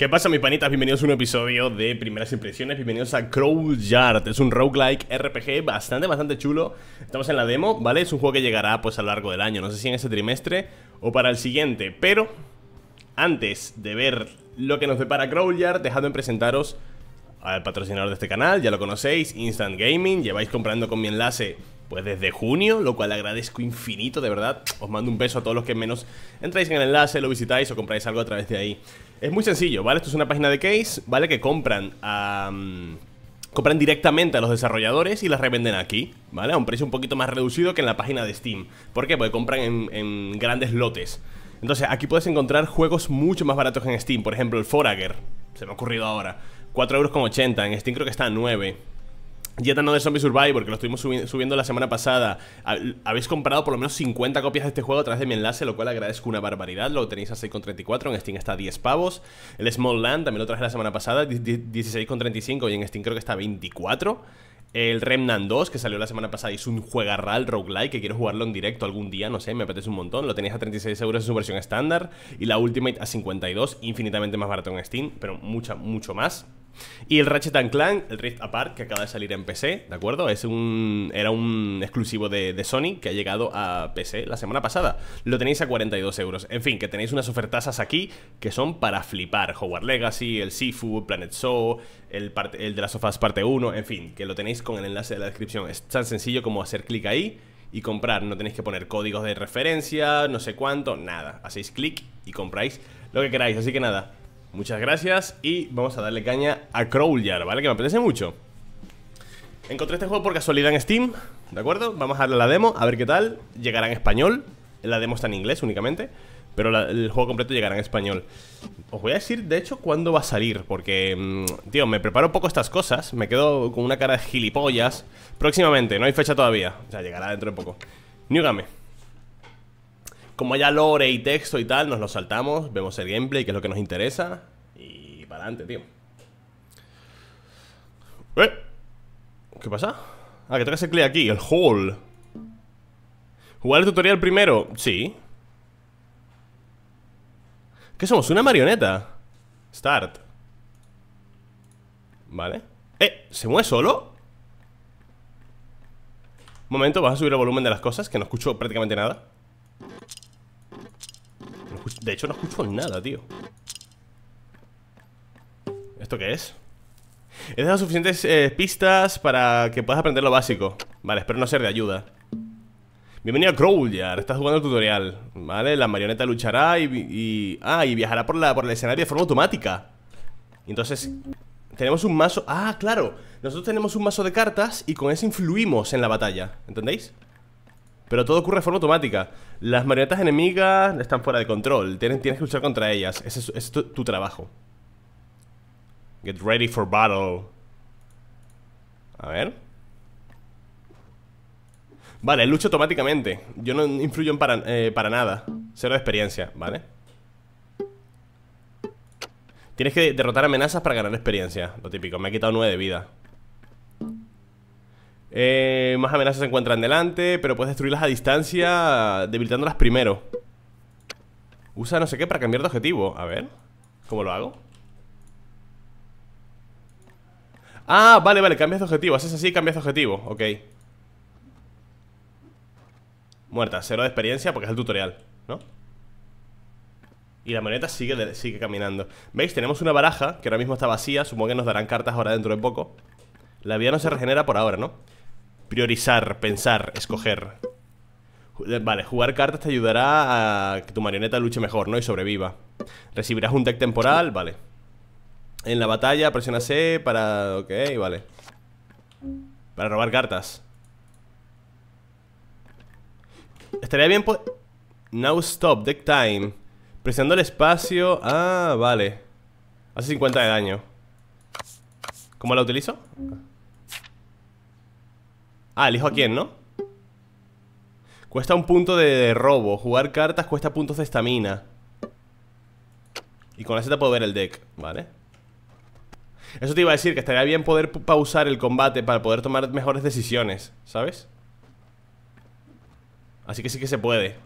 ¿Qué pasa, mis panitas? Bienvenidos a un episodio de Primeras Impresiones. Bienvenidos a Yard Es un roguelike RPG bastante, bastante chulo. Estamos en la demo, ¿vale? Es un juego que llegará pues a lo largo del año. No sé si en este trimestre o para el siguiente. Pero antes de ver lo que nos depara Yard, dejadme presentaros al patrocinador de este canal. Ya lo conocéis, Instant Gaming. Lleváis comprando con mi enlace pues desde junio, lo cual agradezco infinito, de verdad. Os mando un beso a todos los que menos entráis en el enlace, lo visitáis o compráis algo a través de ahí. Es muy sencillo, ¿vale? Esto es una página de case, ¿vale? Que compran a... compran directamente a los desarrolladores y las revenden aquí, ¿vale? A un precio un poquito más reducido que en la página de Steam. ¿Por qué? Porque compran en, en grandes lotes. Entonces, aquí puedes encontrar juegos mucho más baratos que en Steam. Por ejemplo, el Forager. Se me ha ocurrido ahora. 4,80 euros. En Steam creo que está a 9. Dieta no de Zombie Survivor, que lo estuvimos subiendo la semana pasada. Habéis comprado por lo menos 50 copias de este juego a través de mi enlace, lo cual agradezco una barbaridad. Lo tenéis a 6,34, en Steam está a 10 pavos. El Small Land también lo traje la semana pasada, 16,35 y en Steam creo que está a 24. El Remnant 2, que salió la semana pasada, es un juegarral roguelike que quiero jugarlo en directo algún día, no sé, me apetece un montón. Lo tenéis a 36 euros en su versión estándar y la Ultimate a 52, infinitamente más barato en Steam, pero mucha, mucho más. Y el Ratchet and Clank, el Rift Apart, que acaba de salir en PC, ¿de acuerdo? Es un, era un exclusivo de, Sony que ha llegado a PC la semana pasada. Lo tenéis a 42 euros. En fin, que tenéis unas ofertasas aquí que son para flipar. Hogwarts Legacy, el Seafood, Planet Zoo, el, el de las sofás parte 1, en fin, que lo tenéis con el enlace de la descripción. Es tan sencillo como hacer clic ahí y comprar. No tenéis que poner códigos de referencia, no sé cuánto, nada. Hacéis clic y compráis lo que queráis. Así que nada, Muchas gracias y vamos a darle caña a Crowlyard, ¿vale? Que me apetece mucho Encontré este juego por casualidad en Steam, ¿de acuerdo? Vamos a darle la demo, a ver qué tal Llegará en español, la demo está en inglés únicamente Pero el juego completo llegará en español Os voy a decir, de hecho, cuándo va a salir Porque, mm, tío, me preparo poco estas cosas Me quedo con una cara de gilipollas Próximamente, no hay fecha todavía O sea, llegará dentro de poco New Game como haya lore y texto y tal, nos lo saltamos, vemos el gameplay, que es lo que nos interesa, y para adelante, tío. Eh, ¿Qué pasa? Ah, que tengo que hacer clic aquí, el hall. ¿Jugar el tutorial primero? Sí. ¿Qué somos? ¿Una marioneta? Start. Vale. ¿Eh? ¿Se mueve solo? Un momento, vas a subir el volumen de las cosas, que no escucho prácticamente nada. De hecho no escucho nada, tío ¿Esto qué es? He dejado suficientes eh, pistas para que puedas aprender lo básico Vale, espero no ser de ayuda Bienvenido a Crowlyard, estás jugando el tutorial Vale, la marioneta luchará y, Ah, y viajará por, la, por el escenario de forma automática Entonces, tenemos un mazo... Ah, claro, nosotros tenemos un mazo de cartas y con eso influimos en la batalla ¿Entendéis? Pero todo ocurre de forma automática. Las marionetas enemigas están fuera de control. Tienes, que luchar contra ellas. Ese es, tu, trabajo. Get ready for battle. A ver. Vale, lucho automáticamente. Yo no influyo eh, para, nada. Cero de experiencia, ¿vale? Tienes que derrotar amenazas para ganar experiencia. Lo típico. Me ha quitado nueve de vida. Eh, más amenazas se encuentran delante, pero puedes destruirlas a distancia debilitándolas primero. Usa no sé qué para cambiar de objetivo. A ver, ¿cómo lo hago? Ah, vale, vale, cambias de objetivo. Haces así, cambias de objetivo. Ok. Muerta, cero de experiencia porque es el tutorial, ¿no? Y la moneta sigue, sigue caminando. ¿Veis? Tenemos una baraja que ahora mismo está vacía. Supongo que nos darán cartas ahora dentro de poco. La vida no se regenera por ahora, ¿no? Priorizar, pensar, escoger. Vale, jugar cartas te ayudará a que tu marioneta luche mejor, ¿no? Y sobreviva. Recibirás un deck temporal, vale. En la batalla presiona C para... Ok, vale. Para robar cartas. Estaría bien... no Now stop, deck time. Presionando el espacio... Ah, vale. Hace 50 de daño. ¿Cómo la utilizo? Ah, elijo a quién, ¿no? Cuesta un punto de robo. Jugar cartas cuesta puntos de estamina. Y con la Z puedo ver el deck, ¿vale? Eso te iba a decir, que estaría bien poder pausar el combate para poder tomar mejores decisiones, ¿sabes? Así que sí que se puede.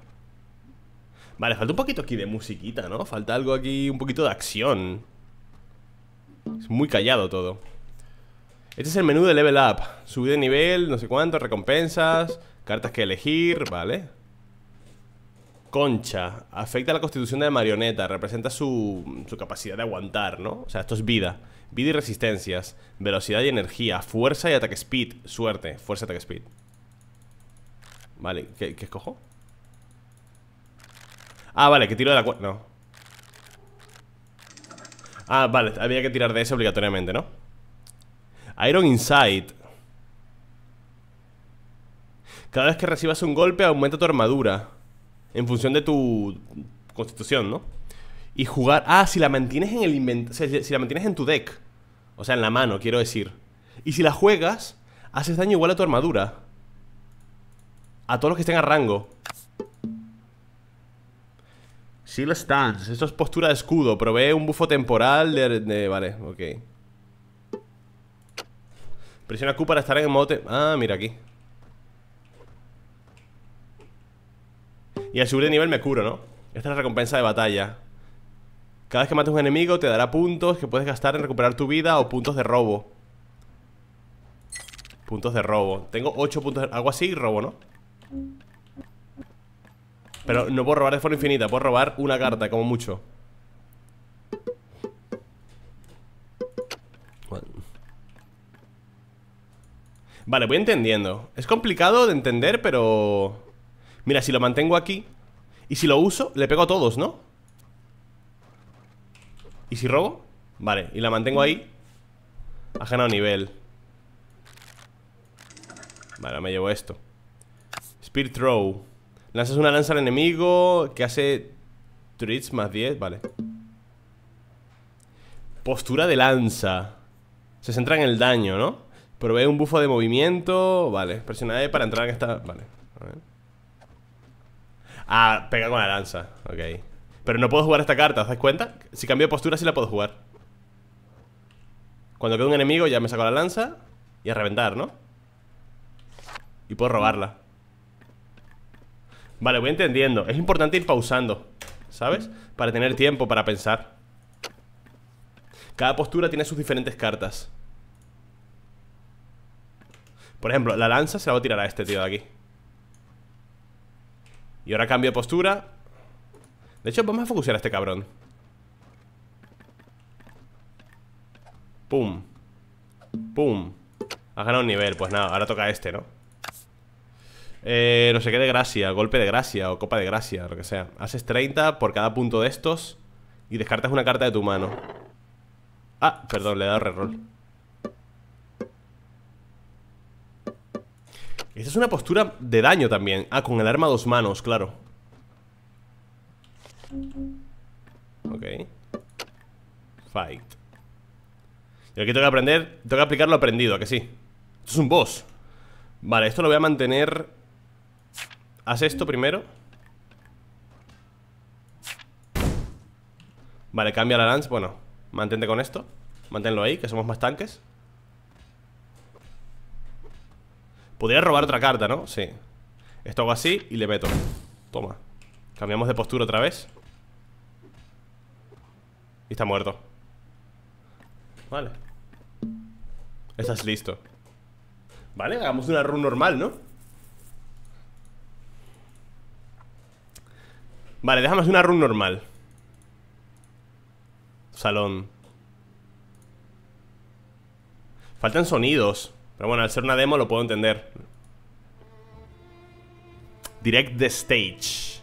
Vale, falta un poquito aquí de musiquita, ¿no? Falta algo aquí, un poquito de acción. Es muy callado todo. Este es el menú de level up. Subir de nivel, no sé cuánto, recompensas, cartas que elegir, vale. Concha. Afecta a la constitución de la marioneta. Representa su, su capacidad de aguantar, ¿no? O sea, esto es vida. Vida y resistencias. Velocidad y energía. Fuerza y ataque speed. Suerte. Fuerza y ataque speed. Vale, ¿qué, escojo? Ah, vale, que tiro de la cuarta. No. Ah, vale, había que tirar de ese obligatoriamente, ¿no? Iron Insight. Cada vez que recibas un golpe aumenta tu armadura. En función de tu constitución, ¿no? Y jugar... Ah, si la mantienes en el Si la mantienes en tu deck. O sea, en la mano, quiero decir. Y si la juegas, haces daño igual a tu armadura. A todos los que estén a rango. Seal Stance. Esto es postura de escudo. Provee un bufo temporal de, de... Vale, ok. Presiona Q para estar en el mote. Ah, mira aquí Y al subir de nivel me curo, ¿no? Esta es la recompensa de batalla Cada vez que mates un enemigo te dará puntos Que puedes gastar en recuperar tu vida o puntos de robo Puntos de robo Tengo 8 puntos de... Algo así y robo, ¿no? Pero no puedo robar de forma infinita Puedo robar una carta, como mucho Vale, voy entendiendo. Es complicado de entender, pero... Mira, si lo mantengo aquí y si lo uso, le pego a todos, ¿no? ¿Y si robo? Vale, y la mantengo ahí Ha ganado nivel Vale, me llevo esto Spear throw Lanzas una lanza al enemigo Que hace Trits más 10, vale Postura de lanza Se centra en el daño, ¿no? Provee un bufo de movimiento. Vale, presiona E para entrar en esta. Vale. Ah, pega con la lanza. Ok. Pero no puedo jugar esta carta, ¿os dais cuenta? Si cambio de postura, sí la puedo jugar. Cuando queda un enemigo, ya me saco la lanza. Y a reventar, ¿no? Y puedo robarla. Vale, voy entendiendo. Es importante ir pausando, ¿sabes? Para tener tiempo para pensar. Cada postura tiene sus diferentes cartas. Por ejemplo, la lanza se la va a tirar a este tío de aquí Y ahora cambio de postura De hecho, vamos a focusear a este cabrón Pum Pum Has ganado un nivel, pues nada, ahora toca a este, ¿no? Eh, no sé qué de gracia, golpe de gracia o copa de gracia, lo que sea Haces 30 por cada punto de estos Y descartas una carta de tu mano Ah, perdón, le he dado reroll Esa es una postura de daño también Ah, con el arma a dos manos, claro Ok Fight Y aquí tengo que aprender Tengo que aplicar lo aprendido, que sí? Esto es un boss Vale, esto lo voy a mantener Haz esto primero Vale, cambia la lance Bueno, mantente con esto Manténlo ahí, que somos más tanques Podría robar otra carta, ¿no? Sí Esto hago así y le meto Toma Cambiamos de postura otra vez Y está muerto Vale Estás listo Vale, hagamos una run normal, ¿no? Vale, déjame hacer una run normal Salón Faltan sonidos bueno, al ser una demo lo puedo entender Direct the Stage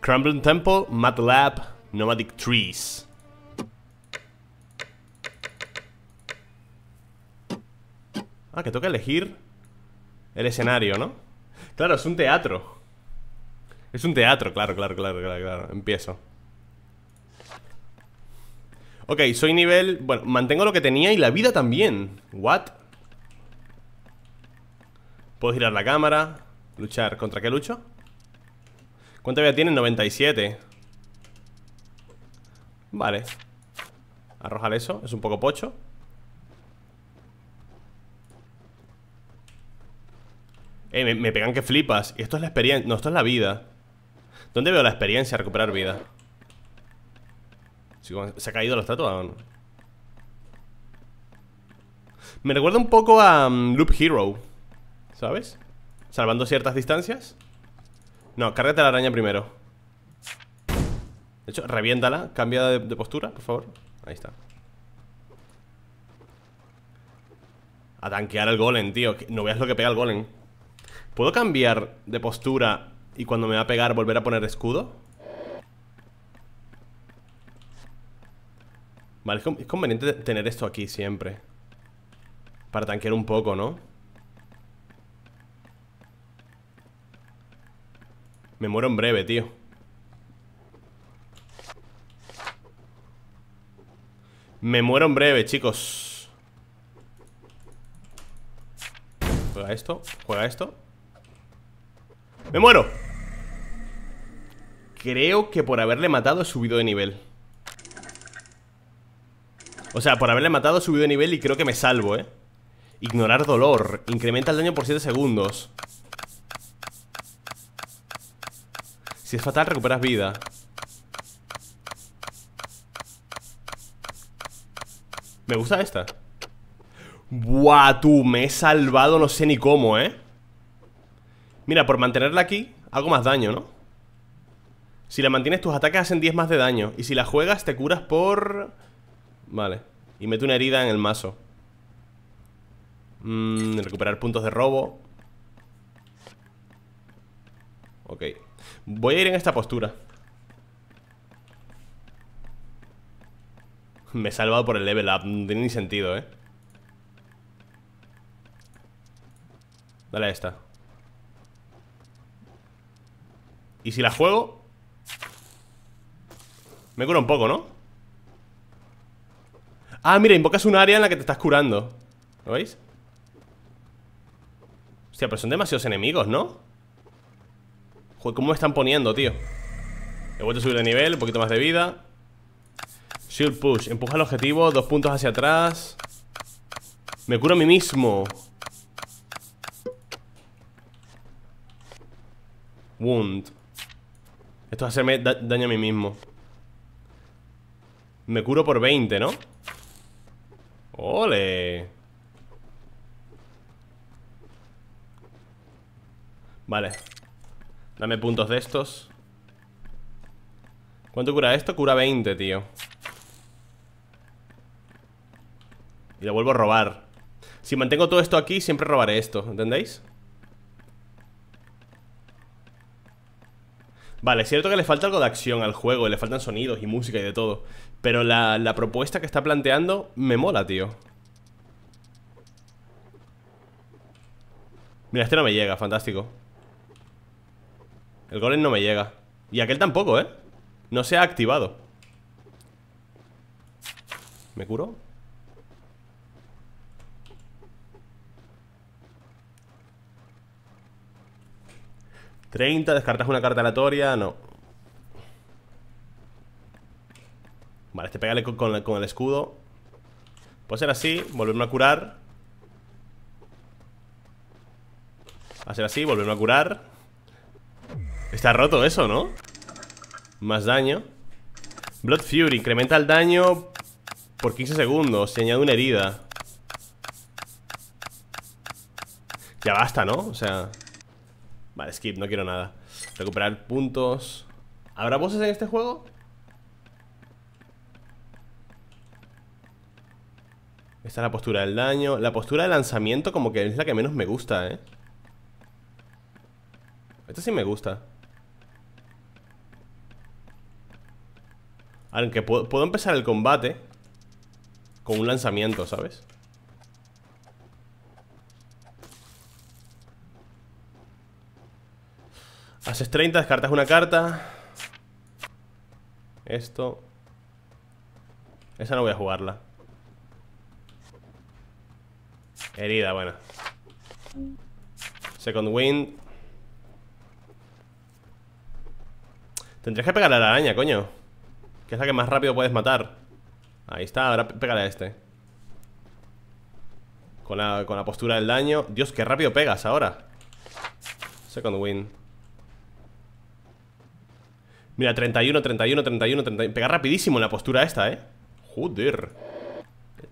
Crumbling Temple, MATLAB, Nomadic Trees Ah, que toca elegir el escenario, ¿no? Claro, es un teatro Es un teatro, claro, claro, claro, claro, claro Empiezo Ok, soy nivel... Bueno, mantengo lo que tenía y la vida también What? Puedo girar la cámara Luchar, ¿contra qué lucho? ¿Cuánta vida tiene? 97 Vale Arrojar eso, es un poco pocho Eh, me, pegan que flipas Y esto es la experiencia... No, esto es la vida ¿Dónde veo la experiencia? Recuperar vida ¿Se ha caído la estatua o no? Me recuerda un poco a mm, Loop Hero ¿Sabes? Salvando ciertas distancias No, cárgate la araña primero De hecho, reviéntala Cambia de, postura, por favor Ahí está A tanquear el golem, tío No veas lo que pega el golem ¿Puedo cambiar de postura y cuando me va a pegar volver a poner escudo? Vale, es conveniente tener esto aquí siempre Para tanquear un poco, ¿no? Me muero en breve, tío Me muero en breve, chicos Juega esto, juega esto ¡Me muero! Creo que por haberle matado he subido de nivel o sea, por haberle matado he subido de nivel y creo que me salvo, ¿eh? Ignorar dolor. Incrementa el daño por 7 segundos. Si es fatal, recuperas vida. Me gusta esta. Buah, tú, me he salvado no sé ni cómo, ¿eh? Mira, por mantenerla aquí, hago más daño, ¿no? Si la mantienes, tus ataques hacen 10 más de daño. Y si la juegas, te curas por... Vale. Y meto una herida en el mazo. Mmm, recuperar puntos de robo. Ok. Voy a ir en esta postura. Me he salvado por el level up. No tiene ni sentido, ¿eh? Dale a esta. ¿Y si la juego? Me cura un poco, ¿no? Ah, mira, invocas un área en la que te estás curando ¿Lo veis? Hostia, pero son demasiados enemigos, ¿no? Joder, ¿cómo me están poniendo, tío? He vuelto a subir de nivel, un poquito más de vida Shield push Empuja el objetivo, dos puntos hacia atrás Me curo a mí mismo Wound Esto es hacerme daño a mí mismo Me curo por 20, ¿no? ¡Ole! Vale Dame puntos de estos ¿Cuánto cura esto? Cura 20, tío Y lo vuelvo a robar Si mantengo todo esto aquí, siempre robaré esto ¿Entendéis? Vale, es cierto que le falta algo de acción al juego y Le faltan sonidos y música y de todo pero la, propuesta que está planteando me mola, tío. Mira, este no me llega, fantástico. El golem no me llega. Y aquel tampoco, ¿eh? No se ha activado. ¿Me curo? ¿30? ¿Descartas una carta aleatoria? No Vale, este pégale con, el escudo Puede ser así, volverme a curar Va a así, volverme a curar Está roto eso, ¿no? Más daño Blood Fury, incrementa el daño Por 15 segundos Se añade una herida Ya basta, ¿no? O sea... Vale, skip, no quiero nada Recuperar puntos ¿Habrá bosses en este juego? Esta es la postura del daño. La postura de lanzamiento como que es la que menos me gusta, ¿eh? Esta sí me gusta. Aunque puedo, puedo empezar el combate con un lanzamiento, ¿sabes? Haces 30, descartas una carta Esto Esa no voy a jugarla Herida, bueno. Second wind. Tendrías que pegar a la araña, coño. Que es la que más rápido puedes matar. Ahí está, ahora pégale a este. Con la, postura del daño. Dios, qué rápido pegas ahora. Second wind Mira, 31, 31, 31, 31. Pega rapidísimo en la postura esta, eh. Joder.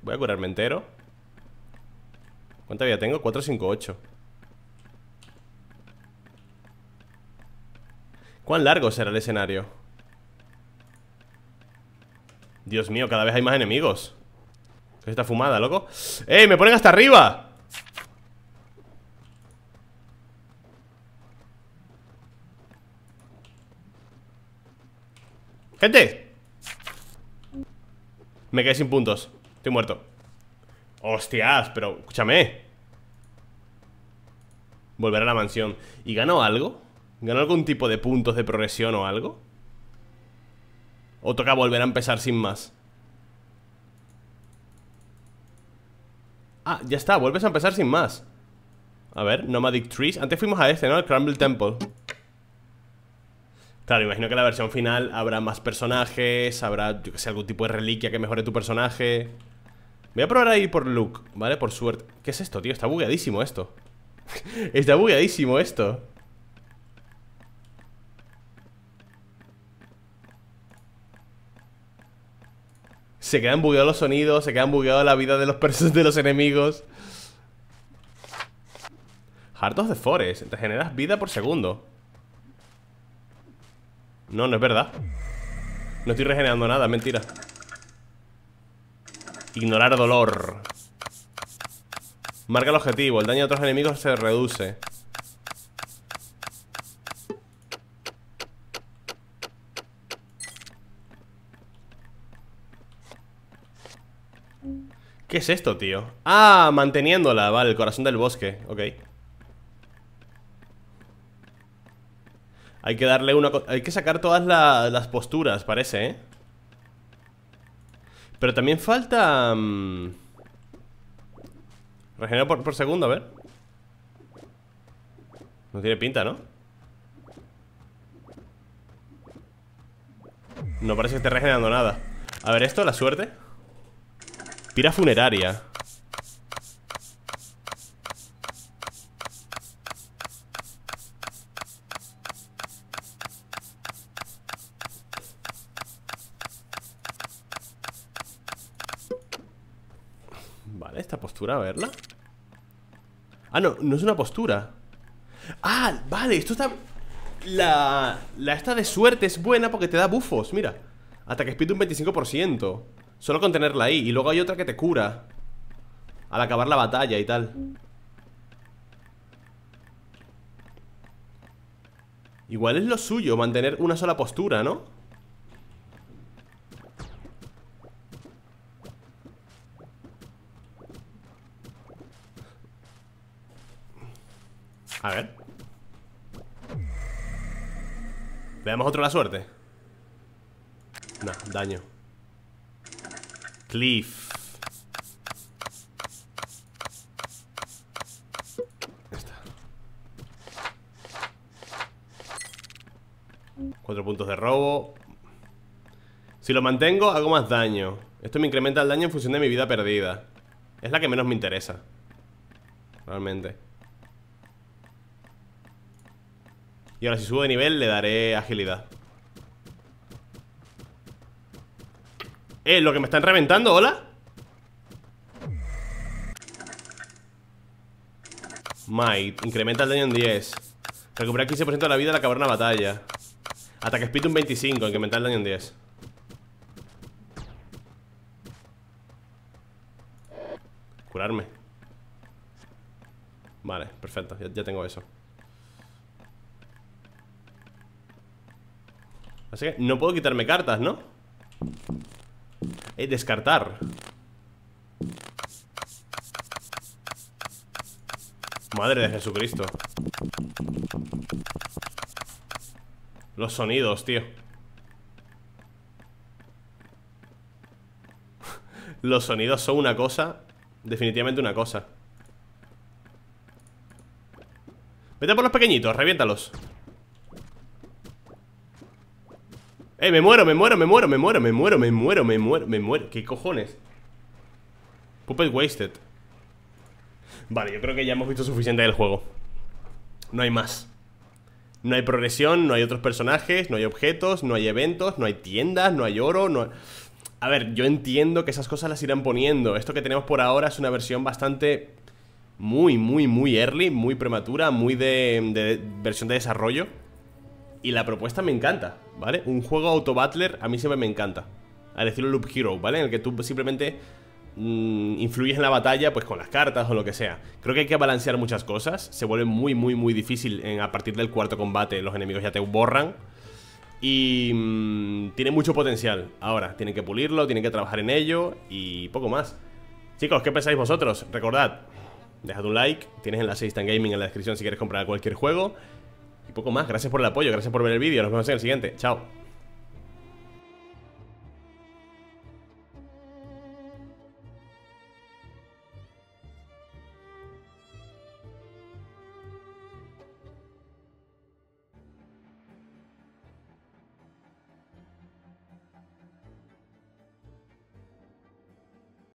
Voy a curarme entero. ¿Cuánta vida tengo? 458 ¿Cuán largo será el escenario? Dios mío, cada vez hay más enemigos Esta fumada, loco? ¡Ey, me ponen hasta arriba! ¡Gente! Me quedé sin puntos Estoy muerto Hostias, pero escúchame Volver a la mansión ¿Y ganó algo? ¿Ganó algún tipo de puntos de progresión o algo? ¿O toca volver a empezar sin más? Ah, ya está, vuelves a empezar sin más A ver, Nomadic Trees Antes fuimos a este, ¿no? El Crumble Temple Claro, imagino que la versión final habrá más personajes Habrá, yo que sé, algún tipo de reliquia que mejore tu personaje Voy a probar ahí por look, ¿vale? Por suerte ¿Qué es esto, tío? Está bugueadísimo esto Está bugueadísimo esto Se quedan bugueados los sonidos Se quedan bugueados la vida de los personajes de los enemigos Hartos de Forest Regeneras vida por segundo No, no es verdad No estoy regenerando nada, mentira Ignorar dolor Marca el objetivo, el daño de otros enemigos se reduce ¿Qué es esto, tío? Ah, manteniéndola, vale, el corazón del bosque Ok Hay que darle una... Hay que sacar todas las posturas, parece, ¿eh? Pero también falta... Mm, Regenerar por, por segundo, a ver. No tiene pinta, ¿no? No parece que esté regenerando nada. A ver, esto, la suerte. Pira funeraria. a verla? Ah, no, no es una postura Ah, vale, esto está... La... La esta de suerte es buena porque te da bufos, mira hasta que speed un 25% Solo con tenerla ahí Y luego hay otra que te cura Al acabar la batalla y tal Igual es lo suyo Mantener una sola postura, ¿no? A ver Veamos otro la suerte? No, daño Cliff está. Cuatro puntos de robo Si lo mantengo, hago más daño Esto me incrementa el daño en función de mi vida perdida Es la que menos me interesa Realmente Y ahora si subo de nivel le daré agilidad Eh, lo que me están reventando, hola Might, incrementa el daño en 10 Recuperar 15% de la vida al acabar una batalla Ataque speed un 25, incrementa el daño en 10 Curarme Vale, perfecto, ya tengo eso Así que no puedo quitarme cartas, ¿no? Eh, descartar Madre de Jesucristo Los sonidos, tío Los sonidos son una cosa Definitivamente una cosa Vete por los pequeñitos, reviéntalos Eh, me muero, me muero, me muero, me muero, me muero, me muero, me muero, me muero. ¿Qué cojones? Puppet Wasted. Vale, yo creo que ya hemos visto suficiente del juego. No hay más. No hay progresión, no hay otros personajes, no hay objetos, no hay eventos, no hay tiendas, no hay oro, no... A ver, yo entiendo que esas cosas las irán poniendo. Esto que tenemos por ahora es una versión bastante... Muy, muy, muy early, muy prematura, muy de, de versión de desarrollo. Y la propuesta me encanta. ¿vale? Un juego auto battler a mí siempre me encanta. Al estilo Loop Hero, ¿vale? En el que tú simplemente mm, influyes en la batalla pues con las cartas o lo que sea. Creo que hay que balancear muchas cosas. Se vuelve muy, muy, muy difícil a partir del cuarto combate. Los enemigos ya te borran. Y mm, tiene mucho potencial. Ahora, tienen que pulirlo, tienen que trabajar en ello y poco más. Chicos, ¿qué pensáis vosotros? Recordad, dejad un like, tienes enlace a Instant Gaming en la descripción si quieres comprar cualquier juego. Y poco más. Gracias por el apoyo, gracias por ver el vídeo. Nos vemos en el siguiente. Chao.